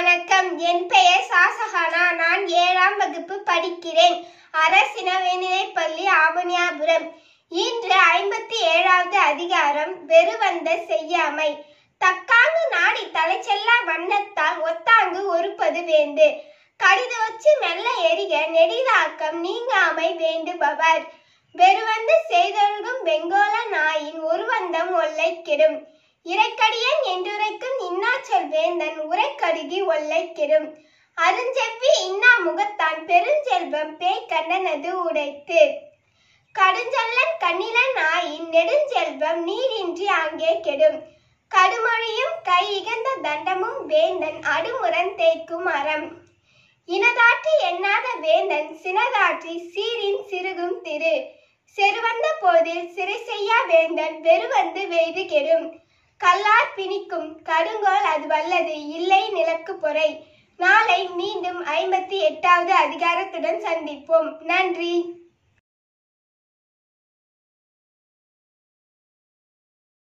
வணக்கம் என் பெயர் சாசகானா நான் ஏழாம் வகுப்பு படிக்கிறேன் அரசின அரசினவேனிலை பள்ளி ஆவணியாபுரம் இன்று ஐம்பத்தி ஏழாவது அதிகாரம் வெறுவந்த செய்யாமை தக்காங்கு நாடி தலை தலைச்செல்லா வண்ணத்தால் ஒத்தாங்கு ஒருப்பது வேண்டு கடித வச்சு மெல்ல எரிக நெடிதாக்கம் நீங்காமை வேண்டுபவர் வெறுவந்து செய்தொழுகும் வெங்கோல நாயின் ஒருவந்தம் ஒல்லை கெடும் இறைக்கடியன் என்றுரைக்கும் இன்னாச்சொல் வேந்தன் கருகி ஒல்லைக்கிறும் அருஞ்செவ்வி இன்னா முகத்தான் பெருஞ்செல்வம் பேய் கண்ணனது உடைத்து கடுஞ்சொல்லன் கண்ணிலன் ஆயின் நெடுஞ்செல்வம் நீரின்றி அங்கே கெடும் கடுமொழியும் கை இகந்த தண்டமும் வேந்தன் அடுமுறன் தேய்க்கும் அறம் இனதாற்றி எண்ணாத வேந்தன் சினதாற்றி சீரின் சிறுகும் திரு செருவந்த போதில் சிறை செய்யா வேந்தன் வெறுவந்து வெய்து கெடும் கல்லார் பிணிக்கும் கடுங்கோல் அது வல்லது இல்லை நிலக்கு பொறை நாளை மீண்டும் ஐம்பத்தி எட்டாவது அதிகாரத்துடன் சந்திப்போம் நன்றி